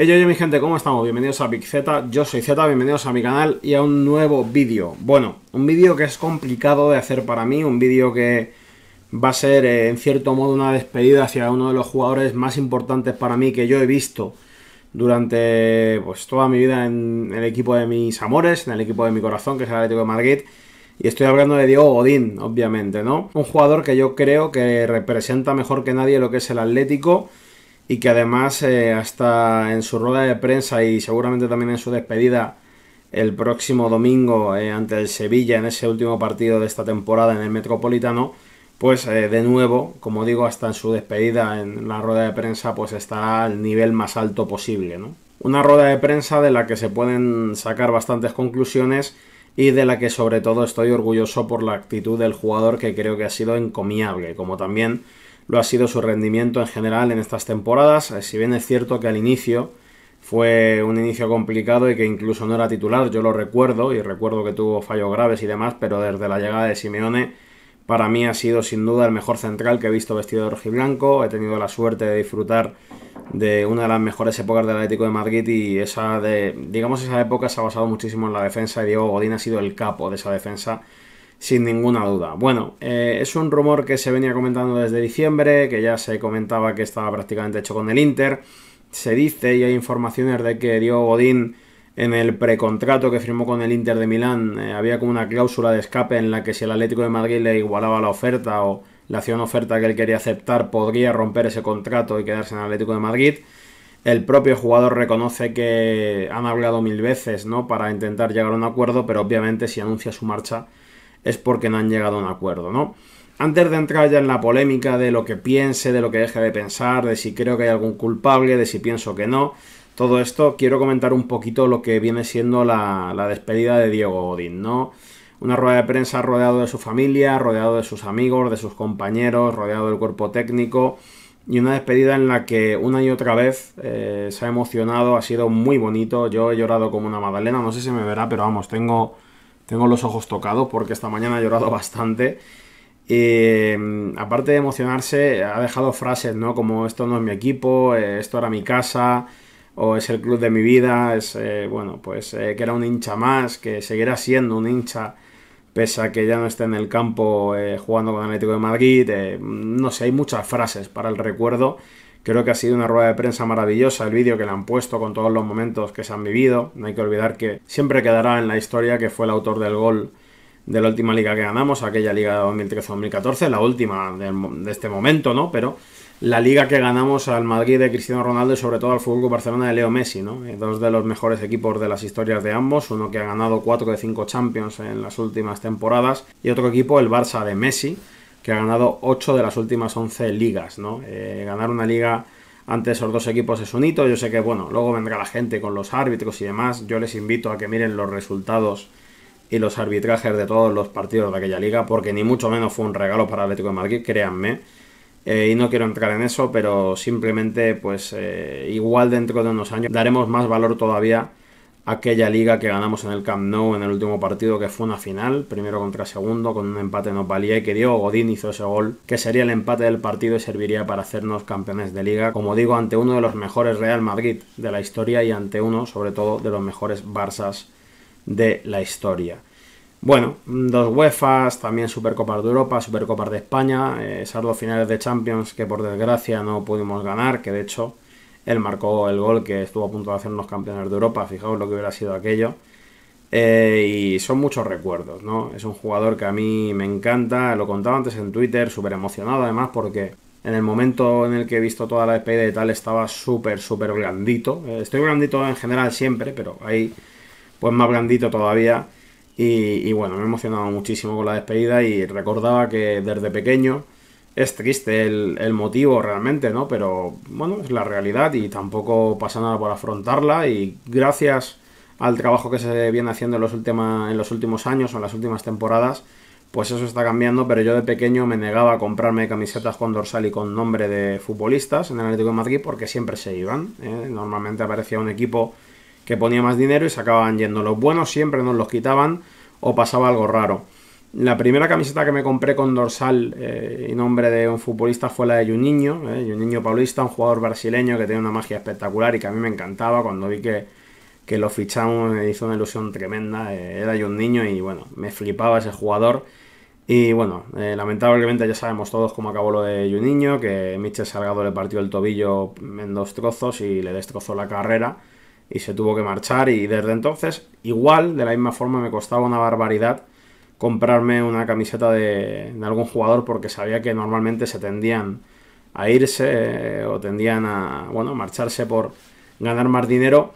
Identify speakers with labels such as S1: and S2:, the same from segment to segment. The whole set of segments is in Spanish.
S1: Hey, yo mi gente, ¿cómo estamos? Bienvenidos a Big Z, yo soy Z, bienvenidos a mi canal y a un nuevo vídeo. Bueno, un vídeo que es complicado de hacer para mí, un vídeo que va a ser eh, en cierto modo una despedida hacia uno de los jugadores más importantes para mí que yo he visto durante pues toda mi vida en el equipo de mis amores, en el equipo de mi corazón, que es el Atlético de Madrid. Y estoy hablando de Diego Odín, obviamente, ¿no? Un jugador que yo creo que representa mejor que nadie lo que es el Atlético y que además eh, hasta en su rueda de prensa y seguramente también en su despedida el próximo domingo eh, ante el Sevilla en ese último partido de esta temporada en el Metropolitano, pues eh, de nuevo, como digo, hasta en su despedida en la rueda de prensa pues está al nivel más alto posible, ¿no? Una rueda de prensa de la que se pueden sacar bastantes conclusiones y de la que sobre todo estoy orgulloso por la actitud del jugador que creo que ha sido encomiable, como también lo ha sido su rendimiento en general en estas temporadas, eh, si bien es cierto que al inicio fue un inicio complicado y que incluso no era titular, yo lo recuerdo y recuerdo que tuvo fallos graves y demás, pero desde la llegada de Simeone para mí ha sido sin duda el mejor central que he visto vestido de rojiblanco, he tenido la suerte de disfrutar de una de las mejores épocas del Atlético de Madrid y esa de, digamos, esa época se ha basado muchísimo en la defensa y Diego Godín ha sido el capo de esa defensa sin ninguna duda. Bueno, eh, es un rumor que se venía comentando desde diciembre, que ya se comentaba que estaba prácticamente hecho con el Inter. Se dice y hay informaciones de que Diego Godín en el precontrato que firmó con el Inter de Milán eh, había como una cláusula de escape en la que si el Atlético de Madrid le igualaba la oferta o le hacía una oferta que él quería aceptar, podría romper ese contrato y quedarse en el Atlético de Madrid. El propio jugador reconoce que han hablado mil veces ¿no? para intentar llegar a un acuerdo, pero obviamente si anuncia su marcha es porque no han llegado a un acuerdo, ¿no? Antes de entrar ya en la polémica de lo que piense, de lo que deje de pensar, de si creo que hay algún culpable, de si pienso que no, todo esto, quiero comentar un poquito lo que viene siendo la, despedida de Diego Odín, ¿no? Una rueda de prensa rodeado de su familia, rodeado de sus amigos, de sus compañeros, rodeado del cuerpo técnico y una despedida en la que una y otra vez eh, se ha emocionado, ha sido muy bonito, yo he llorado como una madalena, no sé si me verá, pero vamos, tengo tengo los ojos tocados porque esta mañana ha llorado bastante. y eh, aparte de emocionarse, ha dejado frases, ¿no? Como esto no es mi equipo, eh, esto era mi casa, o es el club de mi vida, es, eh, bueno, pues que era un hincha más, que seguirá siendo un hincha, pese a que ya no esté en el campo jugando con Atlético de Madrid. no sé, hay muchas frases para el recuerdo Creo que ha sido una rueda de prensa maravillosa el vídeo que le han puesto con todos los momentos que se han vivido. No hay que olvidar que siempre quedará en la historia que fue el autor del gol de la última liga que ganamos, aquella liga de 2013-2014, la última de, este momento, ¿no? Pero la liga que ganamos al Madrid de Cristiano Ronaldo y sobre todo al Fútbol Barcelona de Leo Messi, ¿no? Eh, dos de los mejores equipos de las historias de ambos, uno que ha ganado cuatro de 5 Champions en las últimas temporadas y otro equipo, el Barça de Messi, que ha ganado 8 de las últimas 11 ligas, ¿no? Eh, ganar una liga ante esos dos equipos es un hito. Yo sé que, bueno, luego vendrá la gente con los árbitros y demás. Yo les invito a que miren los resultados y los arbitrajes de todos los partidos de aquella liga, porque ni mucho menos fue un regalo para Atlético de Madrid, créanme. Eh, y no quiero entrar en eso, pero simplemente, pues, eh, igual dentro de unos años daremos más valor todavía aquella liga que ganamos en el Camp Nou en el último partido, que fue una final, primero contra segundo, con un empate no valía y que Diego Godín hizo ese gol, que sería el empate del partido y serviría para hacernos campeones de liga, como digo, ante uno de los mejores Real Madrid de la historia y ante uno, sobre todo, de los mejores Barsas de la historia. Bueno, dos UEFAs, también Supercopas de Europa, Supercopas de España, eh, esas dos finales de Champions que por desgracia no pudimos ganar, que de hecho él marcó el gol que estuvo a punto de hacer hacernos campeones de Europa, fijaos lo que hubiera sido aquello. Eh, y son muchos recuerdos, ¿no? Es un jugador que a mí me encanta, lo contaba antes en Twitter, súper emocionado además porque en el momento en el que he visto toda la e despedida y tal estaba súper, súper blandito. Eh, estoy blandito en general siempre, pero ahí pues más blandito todavía. Y, y bueno, me he emocionado muchísimo con la despedida y recordaba que desde pequeño es triste el, motivo realmente, ¿no? Pero bueno, es la realidad y tampoco pasa nada por afrontarla y gracias al trabajo que se viene haciendo en los, en los últimos años o en las últimas temporadas, pues eso está cambiando, pero yo de pequeño me negaba a comprarme camisetas con dorsal y con nombre de futbolistas en el Atlético de Madrid porque siempre se iban. ¿eh? Normalmente aparecía un equipo que ponía más dinero y se acababan yendo. Los buenos siempre nos los quitaban o pasaba algo raro. La primera camiseta que me compré con dorsal eh, y nombre de un futbolista fue la de Juninho, eh, Juninho Paulista, un jugador brasileño que tiene una magia espectacular y que a mí me encantaba cuando vi que, lo fichamos, me hizo una ilusión tremenda, eh, era era Niño y bueno, me flipaba ese jugador. Y bueno, eh, lamentablemente ya sabemos todos cómo acabó lo de Juninho, que Michel Salgado le partió el tobillo en dos trozos y le destrozó la carrera y se tuvo que marchar y desde entonces, igual, de la misma forma me costaba una barbaridad comprarme una camiseta de, algún jugador porque sabía que normalmente se tendían a irse eh, o tendían a bueno, marcharse por ganar más dinero.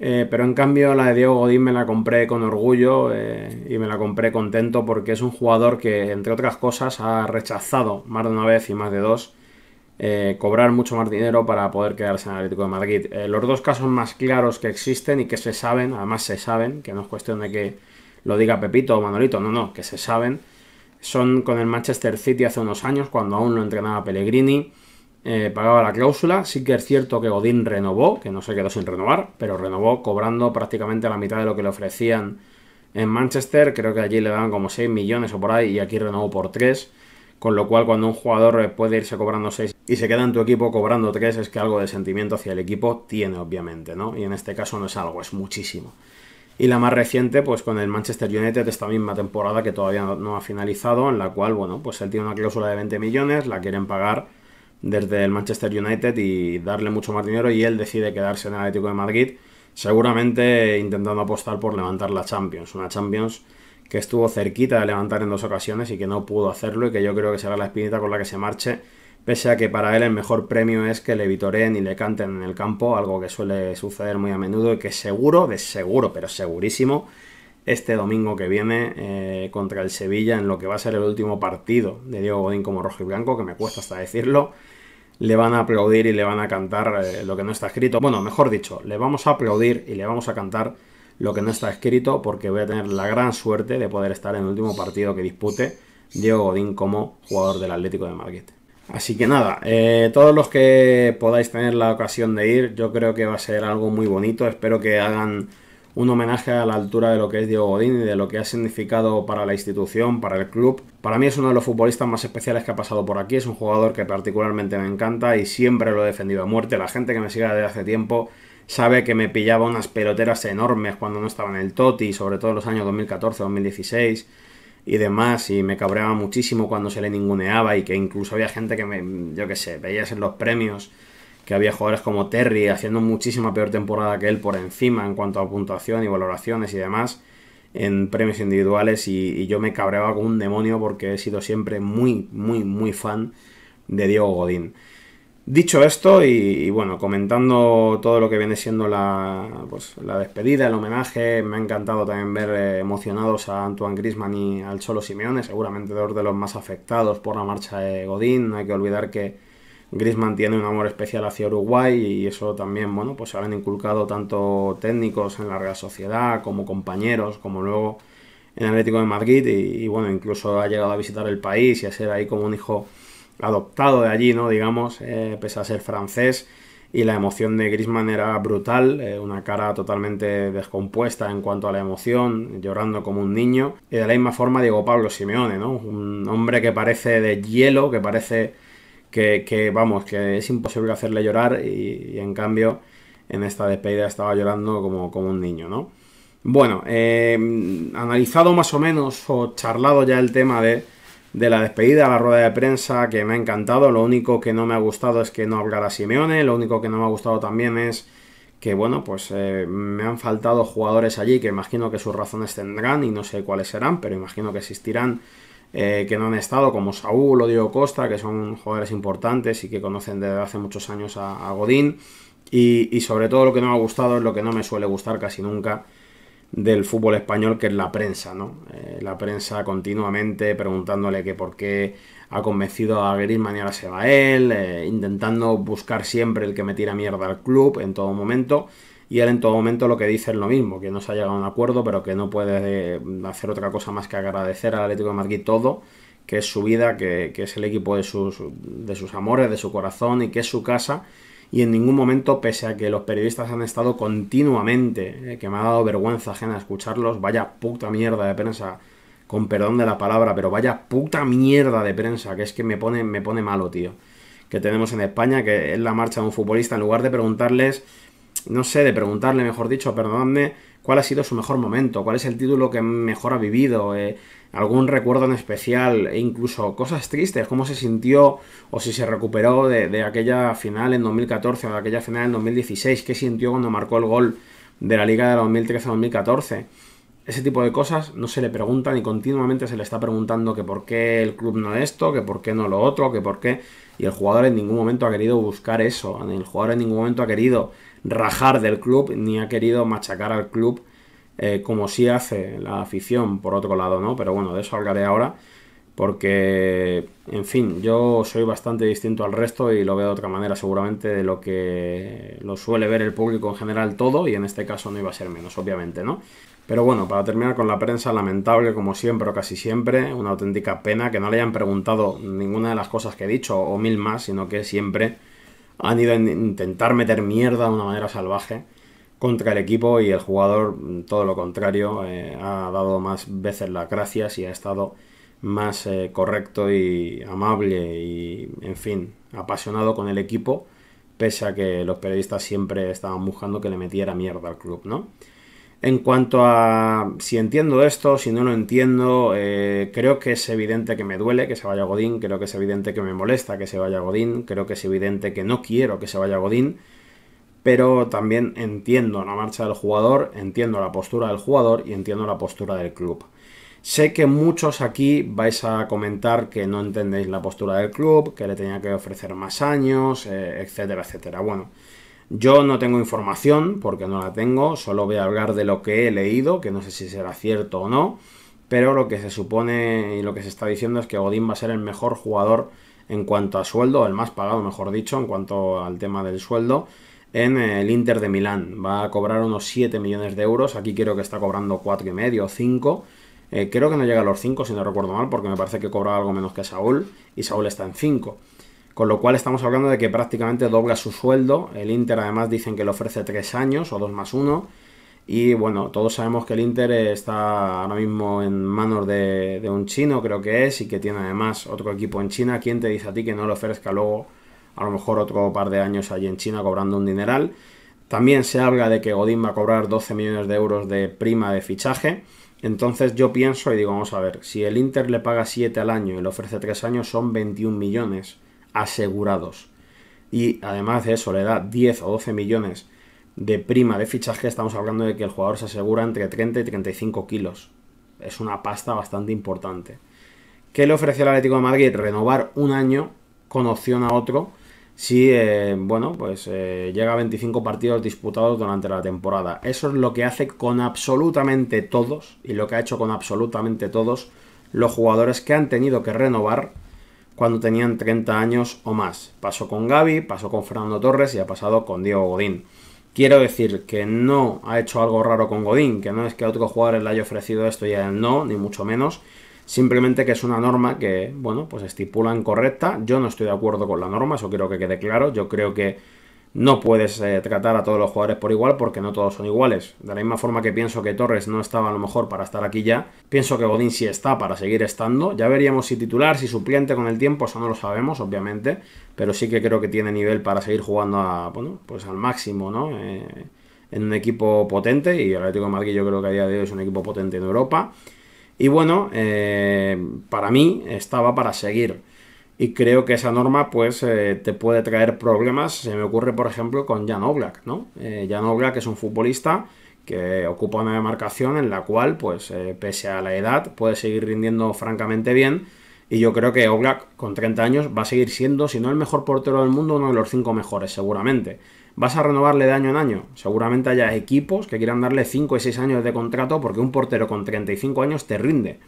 S1: Eh, pero en cambio la de Diego Godín me la compré con orgullo eh, y me la compré contento porque es un jugador que, entre otras cosas, ha rechazado más de una vez y más de dos cobrar mucho más dinero para poder quedarse en el Atlético de Madrid. los dos casos más claros que existen y que se saben, además se saben, que no es cuestión de que lo diga Pepito o Manolito, no, no, que se saben. Son con el Manchester City hace unos años, cuando aún lo entrenaba Pellegrini, eh, pagaba la cláusula. Sí que es cierto que Godín renovó, que no se quedó sin renovar, pero renovó cobrando prácticamente la mitad de lo que le ofrecían en Manchester. Creo que allí le daban como 6 millones o por ahí, y aquí renovó por 3. Con lo cual, cuando un jugador eh, puede irse cobrando 6 y se queda en tu equipo cobrando 3, es que algo de sentimiento hacia el equipo tiene, obviamente, ¿no? Y en este caso no es algo, es muchísimo. Y la más reciente, pues con el Manchester United, esta misma temporada que todavía no, ha finalizado, en la cual, bueno, pues él tiene una cláusula de 20 millones, la quieren pagar desde el Manchester United y darle mucho más dinero y él decide quedarse en el Atlético de Madrid, seguramente intentando apostar por levantar la Champions, una Champions que estuvo cerquita de levantar en dos ocasiones y que no pudo hacerlo y que yo creo que será la espinita con la que se marche pese a que para él el mejor premio es que le vitoreen y le canten en el campo, algo que suele suceder muy a menudo y que seguro, de seguro, pero segurísimo, este domingo que viene eh, contra el Sevilla, en lo que va a ser el último partido de Diego Godín como rojo y blanco, que me cuesta hasta decirlo, le van a aplaudir y le van a cantar eh, lo que no está escrito. Bueno, mejor dicho, le vamos a aplaudir y le vamos a cantar lo que no está escrito, porque voy a tener la gran suerte de poder estar en el último partido que dispute Diego Godín como jugador del Atlético de Madrid. Así que nada, eh, todos los que podáis tener la ocasión de ir, yo creo que va a ser algo muy bonito. Espero que hagan un homenaje a la altura de lo que es Diego Godín y de lo que ha significado para la institución, para el club. Para mí es uno de los futbolistas más especiales que ha pasado por aquí, es un jugador que particularmente me encanta y siempre lo he defendido a muerte. La gente que me sigue desde hace tiempo sabe que me pillaba unas peloteras enormes cuando no estaba en el Toti, sobre todo en los años 2014-2016 y demás, y me cabreaba muchísimo cuando se le ninguneaba y que incluso había gente que, me, yo qué sé, veías en los premios que había jugadores como Terry haciendo muchísima peor temporada que él por encima en cuanto a puntuación y valoraciones y demás en premios individuales y, y, yo me cabreaba como un demonio porque he sido siempre muy, muy, muy fan de Diego Godín. Dicho esto, y, bueno, comentando todo lo que viene siendo la, pues, la despedida, el homenaje, me ha encantado también ver eh, emocionados a Antoine Grisman y al Cholo Simeone, seguramente dos de los más afectados por la marcha de Godín. No hay que olvidar que Grisman tiene un amor especial hacia Uruguay y eso también, bueno, pues se han inculcado tanto técnicos en la Real Sociedad como compañeros, como luego en Atlético de Madrid y bueno, incluso ha llegado a visitar el país y a ser ahí como un hijo adoptado de allí, ¿no? Digamos, eh, pese a ser francés. Y la emoción de Grisman era brutal, eh, una cara totalmente descompuesta en cuanto a la emoción, llorando como un niño. Y de la misma forma Diego Pablo Simeone, ¿no? Un hombre que parece de hielo, que parece que, vamos, que es imposible hacerle llorar y, en cambio en esta despedida estaba llorando como, como un niño, ¿no? Bueno, eh, analizado más o menos o charlado ya el tema de de la despedida, a la rueda de prensa que me ha encantado. Lo único que no me ha gustado es que no hablara Simeone. Lo único que no me ha gustado también es que, bueno, pues eh, me han faltado jugadores allí que imagino que sus razones tendrán y no sé cuáles serán, pero imagino que existirán. Eh, que no han estado, como Saúl o Diego Costa, que son jugadores importantes y que conocen desde hace muchos años a, Godín. Y, y sobre todo lo que no me ha gustado es lo que no me suele gustar casi nunca, del fútbol español, que es la prensa, ¿no? Eh, la prensa continuamente preguntándole que por qué ha convencido a Griezmann y ahora se va él, eh, intentando buscar siempre el que me tira mierda al club en todo momento, y él en todo momento lo que dice es lo mismo, que no se ha llegado a un acuerdo, pero que no puede eh, hacer otra cosa más que agradecer al Atlético de Madrid todo, que es su vida, que, es el equipo de sus, de sus amores, de su corazón y que es su casa, y en ningún momento, pese a que los periodistas han estado continuamente, eh, que me ha dado vergüenza ajena escucharlos, vaya puta mierda de prensa, con perdón de la palabra, pero vaya puta mierda de prensa, que es que me pone, me pone malo, tío. Que tenemos en España, que es la marcha de un futbolista, en lugar de preguntarles, no sé, de preguntarle, mejor dicho, perdonadme, cuál ha sido su mejor momento, cuál es el título que mejor ha vivido, eh, algún recuerdo en especial, e incluso cosas tristes, cómo se sintió o si se recuperó de, aquella final en 2014 o de aquella final en 2016, qué sintió cuando marcó el gol de la Liga de 2013-2014. Ese tipo de cosas no se le preguntan y continuamente se le está preguntando que por qué el club no esto, que por qué no lo otro, que por qué... Y el jugador en ningún momento ha querido buscar eso, el jugador en ningún momento ha querido rajar del club ni ha querido machacar al club eh, como si hace la afición, por otro lado, ¿no? Pero bueno, de eso hablaré ahora porque, en fin, yo soy bastante distinto al resto y lo veo de otra manera seguramente de lo que lo suele ver el público en general todo y en este caso no iba a ser menos, obviamente, ¿no? Pero bueno, para terminar con la prensa, lamentable como siempre o casi siempre, una auténtica pena que no le hayan preguntado ninguna de las cosas que he dicho o mil más, sino que siempre han ido a intentar meter mierda de una manera salvaje contra el equipo y el jugador, todo lo contrario, eh, ha dado más veces las gracias y ha estado más eh, correcto y amable y, en fin, apasionado con el equipo, pese a que los periodistas siempre estaban buscando que le metiera mierda al club, ¿no? En cuanto a si entiendo esto, si no lo entiendo, eh, creo que es evidente que me duele que se vaya Godín, creo que es evidente que me molesta que se vaya Godín, creo que es evidente que no quiero que se vaya Godín, pero también entiendo la marcha del jugador, entiendo la postura del jugador y entiendo la postura del club. Sé que muchos aquí vais a comentar que no entendéis la postura del club, que le tenía que ofrecer más años, eh, etcétera, etcétera. Bueno, yo no tengo información, porque no la tengo, solo voy a hablar de lo que he leído, que no sé si será cierto o no, pero lo que se supone y lo que se está diciendo es que Godín va a ser el mejor jugador en cuanto a sueldo, el más pagado, mejor dicho, en cuanto al tema del sueldo, en el Inter de Milán. Va a cobrar unos 7 millones de euros, aquí creo que está cobrando 4,5 y medio, 5. Eh, creo que no llega a los 5, si no recuerdo mal, porque me parece que cobra algo menos que Saúl, y Saúl está en 5 con lo cual estamos hablando de que prácticamente dobla su sueldo. El Inter además dicen que le ofrece tres años o dos más uno. Y bueno, todos sabemos que el Inter está ahora mismo en manos de, un chino, creo que es, y que tiene además otro equipo en China. ¿Quién te dice a ti que no le ofrezca luego a lo mejor otro par de años allí en China cobrando un dineral? También se habla de que Godín va a cobrar 12 millones de euros de prima de fichaje. Entonces yo pienso y digo, vamos a ver, si el Inter le paga 7 al año y le ofrece tres años, son 21 millones asegurados. Y además de eso, le da 10 o 12 millones de prima de fichaje, estamos hablando de que el jugador se asegura entre 30 y 35 kilos. Es una pasta bastante importante. ¿Qué le ofreció el Atlético de Madrid? Renovar un año con opción a otro si eh, bueno, pues eh, llega a 25 partidos disputados durante la temporada. Eso es lo que hace con absolutamente todos y lo que ha hecho con absolutamente todos los jugadores que han tenido que renovar cuando tenían 30 años o más. Pasó con Gaby, pasó con Fernando Torres y ha pasado con Diego Godín. Quiero decir que no ha hecho algo raro con Godín, que no es que a otro jugador le haya ofrecido esto y a él no, ni mucho menos. Simplemente que es una norma que, bueno, pues estipulan correcta. Yo no estoy de acuerdo con la norma, eso quiero que quede claro. Yo creo que no puedes eh, tratar a todos los jugadores por igual porque no todos son iguales. De la misma forma que pienso que Torres no estaba a lo mejor para estar aquí ya, pienso que Godín sí está para seguir estando. Ya veríamos si titular, si suplente con el tiempo, eso no lo sabemos, obviamente, pero sí que creo que tiene nivel para seguir jugando a, bueno, pues al máximo, ¿no? Eh, en un equipo potente y el Atlético de Madrid yo creo que a día de hoy es un equipo potente en Europa. Y bueno, eh, para mí estaba para seguir y creo que esa norma pues eh, te puede traer problemas. Se me ocurre, por ejemplo, con Jan Oblak, ¿no? Eh, Jan Oblak es un futbolista que ocupa una demarcación en la cual, pues, eh, pese a la edad, puede seguir rindiendo francamente bien. Y yo creo que Oblak, con 30 años, va a seguir siendo, si no el mejor portero del mundo, uno de los cinco mejores, seguramente. ¿Vas a renovarle de año en año? Seguramente haya equipos que quieran darle 5 o 6 años de contrato porque un portero con 35 años te rinde.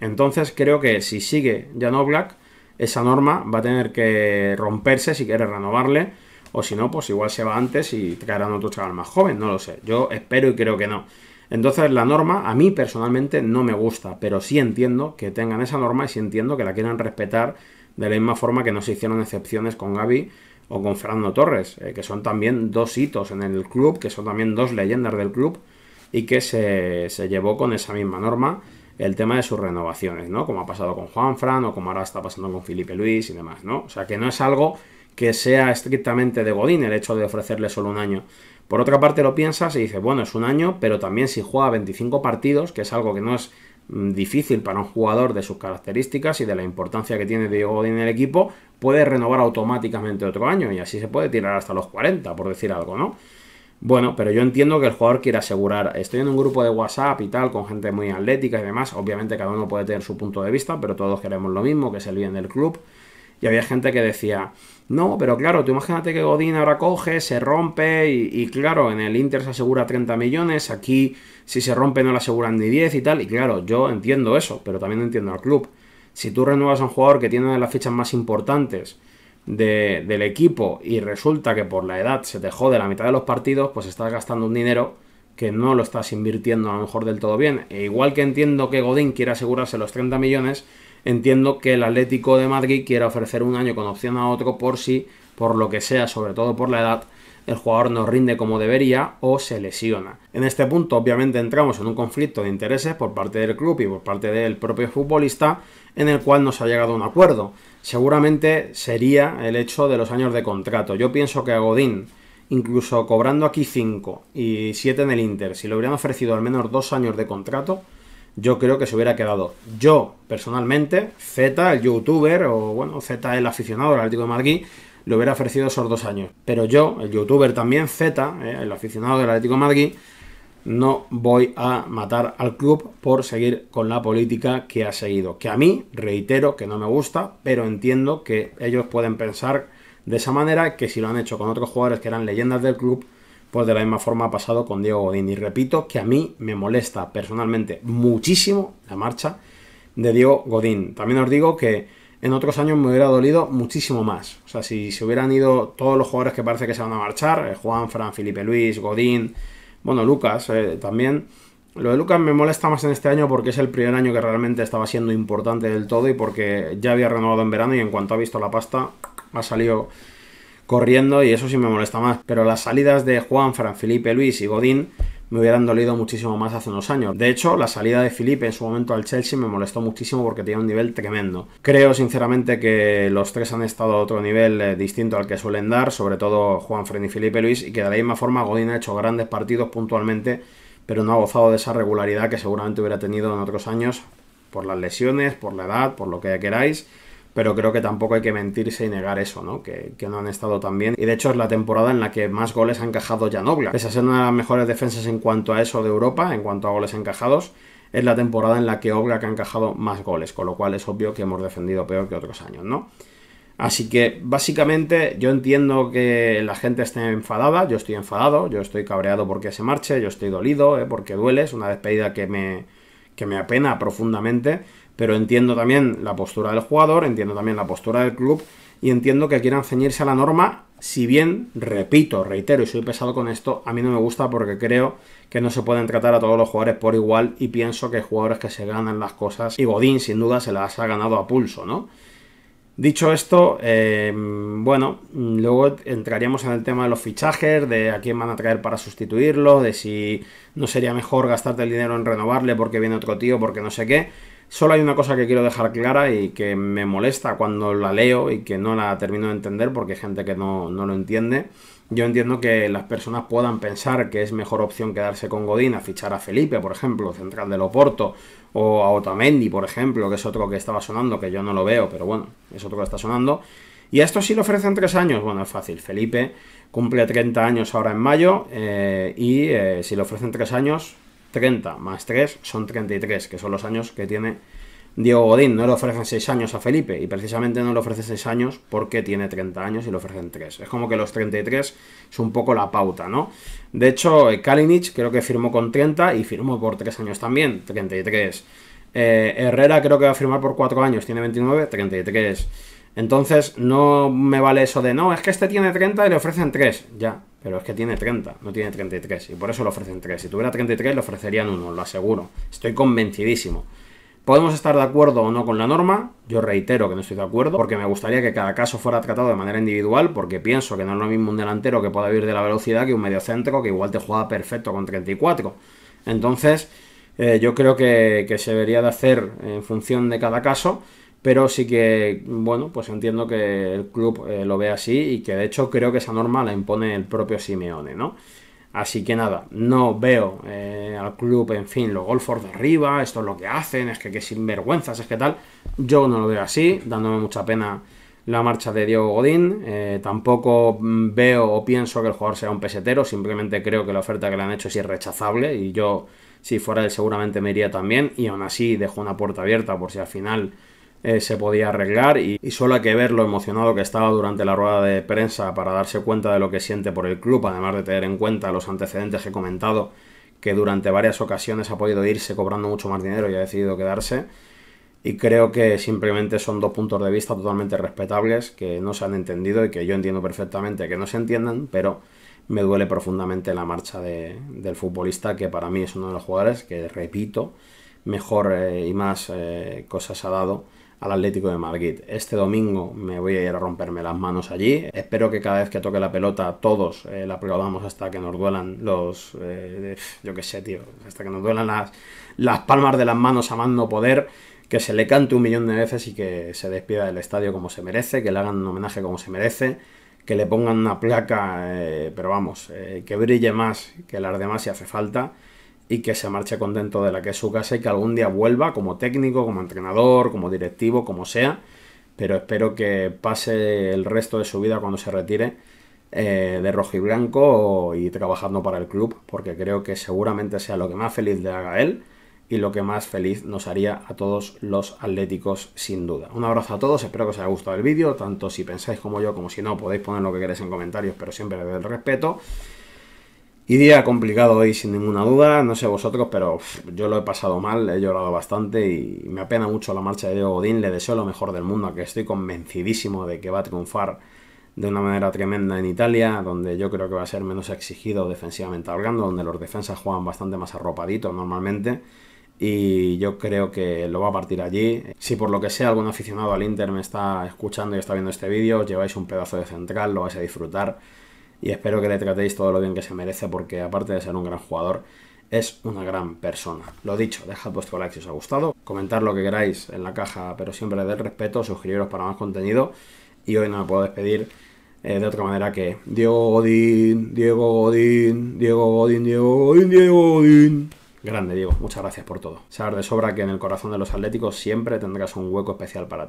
S1: Entonces creo que si sigue Jan Oblak, esa norma va a tener que romperse si quiere renovarle, o si no, pues igual se va antes y traerán otro chaval más joven, no lo sé. Yo espero y creo que no. Entonces la norma a mí personalmente no me gusta, pero sí entiendo que tengan esa norma y sí entiendo que la quieran respetar de la misma forma que no se hicieron excepciones con Gaby o con Fernando Torres, eh, que son también dos hitos en el club, que son también dos leyendas del club y que se, se llevó con esa misma norma el tema de sus renovaciones, ¿no? Como ha pasado con Juan Fran o como ahora está pasando con Felipe Luis y demás, ¿no? O sea, que no es algo que sea estrictamente de Godín el hecho de ofrecerle solo un año. Por otra parte lo piensas y dices, bueno, es un año, pero también si juega 25 partidos, que es algo que no es mm, difícil para un jugador de sus características y de la importancia que tiene Diego Godín en el equipo, puede renovar automáticamente otro año y así se puede tirar hasta los 40, por decir algo, ¿no? Bueno, pero yo entiendo que el jugador quiere asegurar. Estoy en un grupo de WhatsApp y tal, con gente muy atlética y demás. Obviamente cada uno puede tener su punto de vista, pero todos queremos lo mismo, que es el bien del club. Y había gente que decía, no, pero claro, tú imagínate que Godín ahora coge, se rompe y, claro, en el Inter se asegura 30 millones, aquí si se rompe no le aseguran ni 10 y tal. Y claro, yo entiendo eso, pero también entiendo al club. Si tú renuevas a un jugador que tiene una de las fichas más importantes, de, del equipo y resulta que por la edad se te jode la mitad de los partidos, pues estás gastando un dinero que no lo estás invirtiendo a lo mejor del todo bien. E igual que entiendo que Godín quiere asegurarse los 30 millones, entiendo que el Atlético de Madrid quiera ofrecer un año con opción a otro por si, por lo que sea, sobre todo por la edad, el jugador no rinde como debería o se lesiona. En este punto obviamente entramos en un conflicto de intereses por parte del club y por parte del propio futbolista en el cual no se ha llegado a un acuerdo. Seguramente sería el hecho de los años de contrato. Yo pienso que a Godín, incluso cobrando aquí 5 y 7 en el Inter, si le hubieran ofrecido al menos dos años de contrato, yo creo que se hubiera quedado. Yo, personalmente, Z, el youtuber, o bueno, Z, el aficionado del Atlético de Madrid, le hubiera ofrecido esos dos años. Pero yo, el youtuber también, Z, eh, el aficionado del Atlético de Madrid, no voy a matar al club por seguir con la política que ha seguido. Que a mí, reitero, que no me gusta, pero entiendo que ellos pueden pensar de esa manera que si lo han hecho con otros jugadores que eran leyendas del club, pues de la misma forma ha pasado con Diego Godín. Y repito que a mí me molesta personalmente muchísimo la marcha de Diego Godín. También os digo que en otros años me hubiera dolido muchísimo más. O sea, si se hubieran ido todos los jugadores que parece que se van a marchar, eh, Juan, Fran, Felipe Luis, Godín, bueno, Lucas eh, también. Lo de Lucas me molesta más en este año porque es el primer año que realmente estaba siendo importante del todo y porque ya había renovado en verano y en cuanto ha visto la pasta ha salido corriendo y eso sí me molesta más. Pero las salidas de Juan, Fran, Felipe Luis y Godín me hubieran dolido muchísimo más hace unos años. De hecho, la salida de Felipe en su momento al Chelsea me molestó muchísimo porque tenía un nivel tremendo. Creo sinceramente que los tres han estado a otro nivel eh, distinto al que suelen dar, sobre todo Juan Fren y Felipe Luis, y que de la misma forma Godín ha hecho grandes partidos puntualmente, pero no ha gozado de esa regularidad que seguramente hubiera tenido en otros años por las lesiones, por la edad, por lo que queráis pero creo que tampoco hay que mentirse y negar eso, ¿no? Que, no han estado tan bien. Y de hecho es la temporada en la que más goles ha encajado Jan Oblak. Pese a una de las mejores defensas en cuanto a eso de Europa, en cuanto a goles encajados, es la temporada en la que Oblak ha encajado más goles, con lo cual es obvio que hemos defendido peor que otros años, ¿no? Así que básicamente yo entiendo que la gente esté enfadada, yo estoy enfadado, yo estoy cabreado porque se marche, yo estoy dolido, ¿eh? porque duele, es una despedida que me, que me apena profundamente pero entiendo también la postura del jugador, entiendo también la postura del club y entiendo que quieran ceñirse a la norma, si bien, repito, reitero y soy pesado con esto, a mí no me gusta porque creo que no se pueden tratar a todos los jugadores por igual y pienso que hay jugadores que se ganan las cosas y Godín sin duda se las ha ganado a pulso, ¿no? Dicho esto, eh, bueno, luego entraríamos en el tema de los fichajes, de a quién van a traer para sustituirlo, de si no sería mejor gastarte el dinero en renovarle porque viene otro tío, porque no sé qué. Solo hay una cosa que quiero dejar clara y que me molesta cuando la leo y que no la termino de entender porque hay gente que no, no lo entiende. Yo entiendo que las personas puedan pensar que es mejor opción quedarse con Godín a fichar a Felipe, por ejemplo, central del Oporto, o a Otamendi, por ejemplo, que es otro que estaba sonando, que yo no lo veo, pero bueno, es otro que está sonando. Y a esto sí lo ofrecen tres años. Bueno, es fácil. Felipe cumple 30 años ahora en mayo eh, y eh, si le ofrecen tres años, 30 más 3 son 33, que son los años que tiene Diego Godín. No le ofrecen 6 años a Felipe y precisamente no le ofrece 6 años porque tiene 30 años y le ofrecen 3. Es como que los 33 es un poco la pauta, ¿no? De hecho, eh, Kalinic creo que firmó con 30 y firmó por 3 años también, 33. Eh, Herrera creo que va a firmar por 4 años, tiene 29, 33. Entonces no me vale eso de, no, es que este tiene 30 y le ofrecen 3. Ya, pero es que tiene 30, no tiene 33. Y por eso le ofrecen 3. Si tuviera 33 le ofrecerían 1, lo aseguro. Estoy convencidísimo. Podemos estar de acuerdo o no con la norma, yo reitero que no estoy de acuerdo, porque me gustaría que cada caso fuera tratado de manera individual, porque pienso que no es lo mismo un delantero que pueda vivir de la velocidad que un mediocentro que igual te juega perfecto con 34. Entonces, eh, yo creo que, que se debería de hacer en función de cada caso pero sí que, bueno, pues entiendo que el club eh, lo ve así y que de hecho creo que esa norma la impone el propio Simeone, ¿no? Así que nada, no veo eh, al club, en fin, los golfos de arriba, esto es lo que hacen, es que qué sinvergüenzas, es que tal. Yo no lo veo así, dándome mucha pena la marcha de Diego Godín. Eh, tampoco mm, veo o pienso que el jugador sea un pesetero, simplemente creo que la oferta que le han hecho es irrechazable y yo, si fuera él, seguramente me iría también. Y aún así, dejo una puerta abierta por si al final eh, se podía arreglar y, solo hay que ver lo emocionado que estaba durante la rueda de prensa para darse cuenta de lo que siente por el club, además de tener en cuenta los antecedentes que he comentado, que durante varias ocasiones ha podido irse cobrando mucho más dinero y ha decidido quedarse. Y creo que simplemente son dos puntos de vista totalmente respetables que no se han entendido y que yo entiendo perfectamente que no se entiendan, pero me duele profundamente la marcha del futbolista, que para mí es uno de los jugadores que, repito, mejor eh, y más eh, cosas ha dado al Atlético de Madrid. Este domingo me voy a ir a romperme las manos allí. Espero que cada vez que toque la pelota todos eh, la aplaudamos hasta que nos duelan los... Eh, yo qué sé, tío. Hasta que nos duelan las, palmas de las manos amando poder que se le cante un millón de veces y que se despida del estadio como se merece, que le hagan un homenaje como se merece, que le pongan una placa, eh, pero vamos, que brille más que las demás si hace falta y que se marche contento de la que es su casa y que algún día vuelva como técnico, como entrenador, como directivo, como sea. Pero espero que pase el resto de su vida cuando se retire eh, de rojo y blanco y trabajando para el club, porque creo que seguramente sea lo que más feliz le haga él y lo que más feliz nos haría a todos los atléticos sin duda. Un abrazo a todos, espero que os haya gustado el vídeo, tanto si pensáis como yo como si no, podéis poner lo que queréis en comentarios, pero siempre desde el respeto. Y día complicado hoy, sin ninguna duda. No sé vosotros, pero yo lo he pasado mal, he llorado bastante y me apena mucho la marcha de Diego Godín. Le deseo lo mejor del mundo, que estoy convencidísimo de que va a triunfar de una manera tremenda en Italia, donde yo creo que va a ser menos exigido defensivamente hablando, donde los defensas juegan bastante más arropaditos normalmente. Y yo creo que lo va a partir allí. Si por lo que sea algún aficionado al Inter me está escuchando y está viendo este vídeo, lleváis un pedazo de central, lo vais a disfrutar y espero que le tratéis todo lo bien que se merece porque aparte de ser un gran jugador, es una gran persona. Lo dicho, dejad vuestro like si os ha gustado, comentad lo que queráis en la caja, pero siempre del respeto, suscribiros para más contenido y hoy no me puedo despedir eh, de otra manera que Diego Godín, Diego Godín, Diego Godín, Diego Godín, Diego Godín. Grande Diego, muchas gracias por todo. Saber de sobra que en el corazón de los atléticos siempre tendrás un hueco especial para ti.